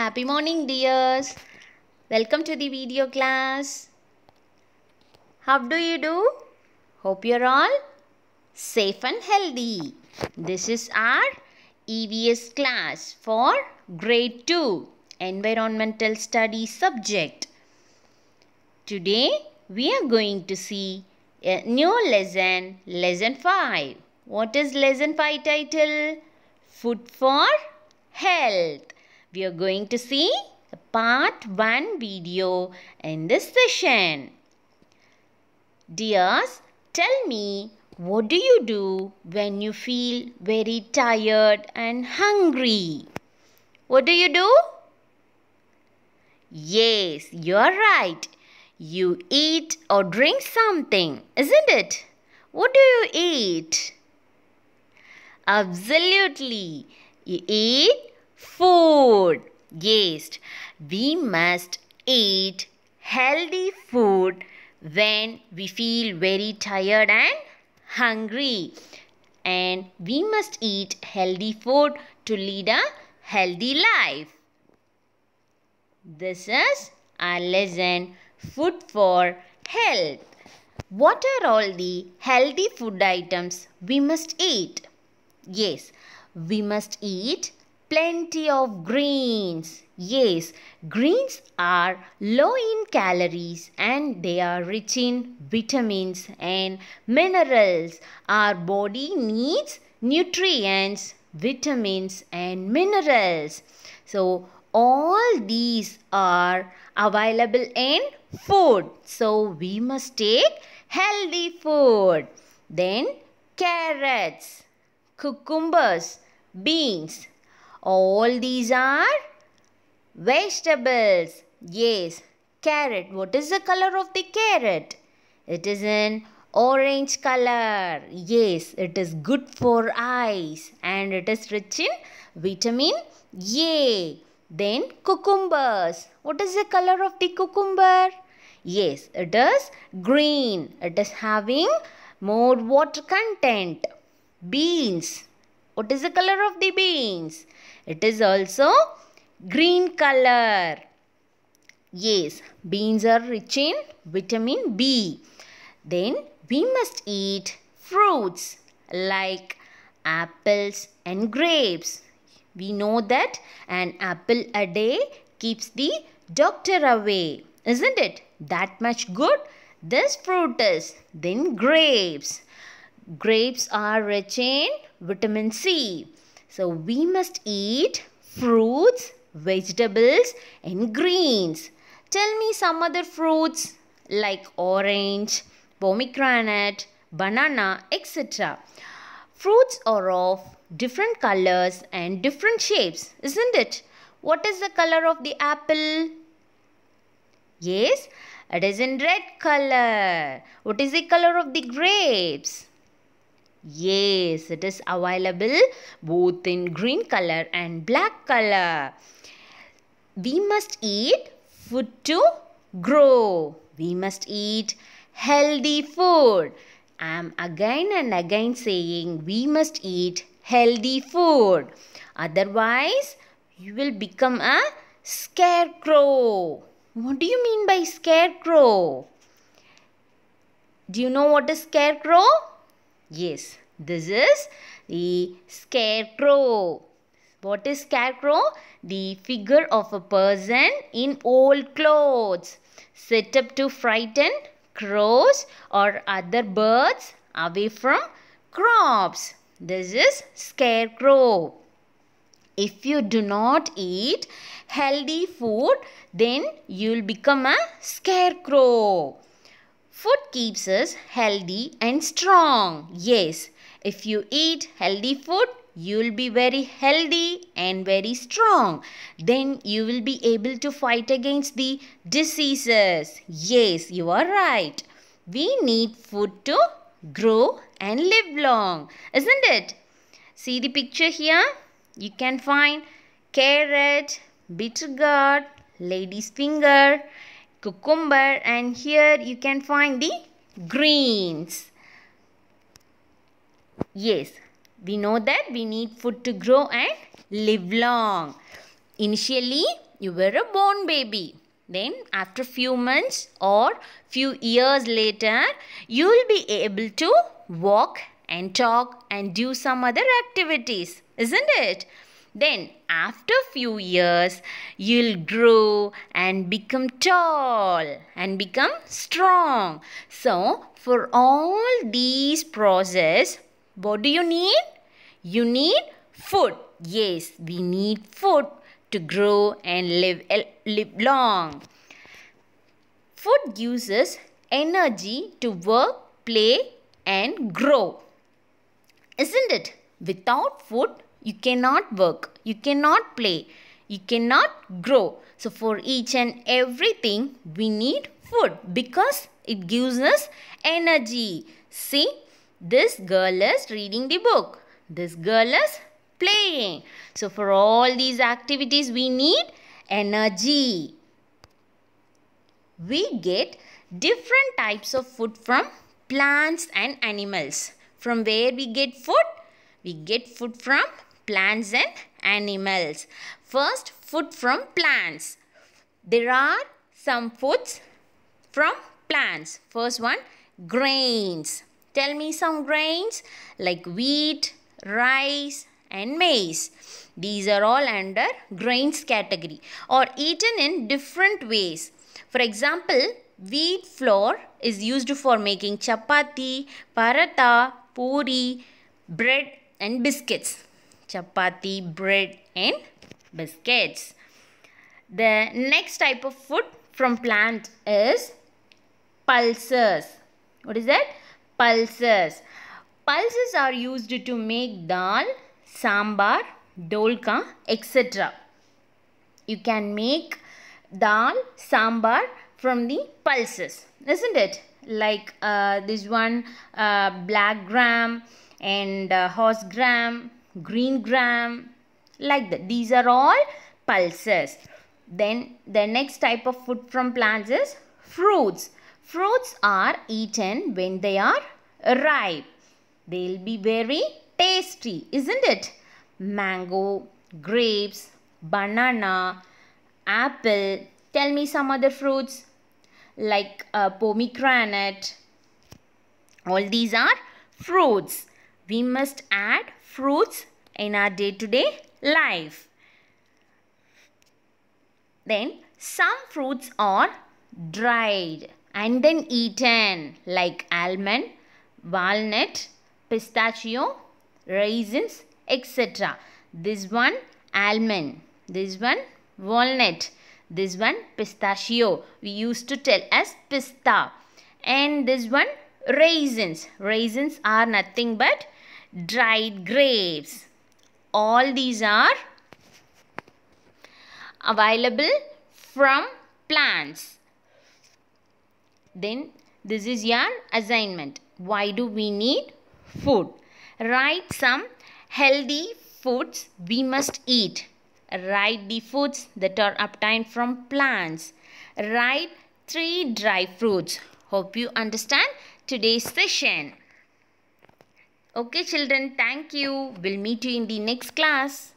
Happy morning dears. Welcome to the video class. How do you do? Hope you're all safe and healthy. This is our EVS class for grade 2 environmental studies subject. Today we are going to see a new lesson, lesson 5. What is lesson 5 title? Food for health. We are going to see part 1 video in this session. Dears, tell me what do you do when you feel very tired and hungry? What do you do? Yes, you're right. You eat or drink something, isn't it? What do you eat? Absolutely. You eat food. Yes, we must eat healthy food when we feel very tired and hungry. And we must eat healthy food to lead a healthy life. This is our lesson Food for Health. What are all the healthy food items we must eat? Yes, we must eat plenty of greens. Yes, greens are low in calories and they are rich in vitamins and minerals. Our body needs nutrients, vitamins and minerals. So, all these are available in food. So, we must take healthy food. Then, carrots, cucumbers, beans, all these are vegetables. Yes, carrot. What is the color of the carrot? It is an orange color. Yes, it is good for eyes and it is rich in vitamin A. Then cucumbers. What is the color of the cucumber? Yes, it is green. It is having more water content. Beans. What is the color of the beans? It is also green color. Yes, beans are rich in vitamin B. Then we must eat fruits like apples and grapes. We know that an apple a day keeps the doctor away. Isn't it? That much good? This fruit is. Then grapes. Grapes are rich in vitamin C. So we must eat fruits, vegetables and greens. Tell me some other fruits like orange, pomegranate, banana, etc. Fruits are of different colors and different shapes, isn't it? What is the color of the apple? Yes, it is in red color. What is the color of the grapes? Yes, it is available both in green color and black color. We must eat food to grow. We must eat healthy food. I am again and again saying we must eat healthy food. Otherwise, you will become a scarecrow. What do you mean by scarecrow? Do you know what is scarecrow? Yes, this is the scarecrow. What is scarecrow? The figure of a person in old clothes set up to frighten crows or other birds away from crops. This is scarecrow. If you do not eat healthy food, then you'll become a scarecrow. Food keeps us healthy and strong. Yes, if you eat healthy food, you'll be very healthy and very strong. Then you will be able to fight against the diseases. Yes, you are right. We need food to grow and live long, isn't it? See the picture here? You can find carrot, bitter gourd, lady's finger, cucumber and here you can find the greens. Yes, we know that we need food to grow and live long. Initially, you were a born baby. Then after few months or few years later, you will be able to walk and talk and do some other activities. Isn't it? Then after few years, you'll grow and become tall and become strong. So for all these process, what do you need? You need food. Yes, we need food to grow and live, eh, live long. Food uses energy to work, play and grow. Isn't it? Without food, you cannot work, you cannot play, you cannot grow. So for each and everything, we need food because it gives us energy. See, this girl is reading the book. This girl is playing. So for all these activities, we need energy. We get different types of food from plants and animals. From where we get food? We get food from plants and animals. First, food from plants. There are some foods from plants. First one, grains. Tell me some grains like wheat, rice and maize. These are all under grains category or eaten in different ways. For example, wheat flour is used for making chapati, paratha, puri, bread and biscuits chapati, bread and biscuits. The next type of food from plant is pulses. What is that? Pulses. Pulses are used to make dal, sambar, dolka, etc. You can make dal, sambar from the pulses. Isn't it? Like uh, this one, uh, black gram and uh, horse gram green gram, like that. These are all pulses. Then the next type of food from plants is fruits. Fruits are eaten when they are ripe. They'll be very tasty, isn't it? Mango, grapes, banana, apple. Tell me some other fruits like uh, pomegranate. All these are fruits. We must add fruits in our day-to-day -day life. Then some fruits are dried and then eaten like almond, walnut, pistachio, raisins, etc. This one almond, this one walnut, this one pistachio. We used to tell as pista. And this one raisins. Raisins are nothing but dried grapes. All these are available from plants. Then this is your assignment. Why do we need food? Write some healthy foods we must eat. Write the foods that are obtained from plants. Write three dry fruits. Hope you understand today's session. Okay children, thank you. We'll meet you in the next class.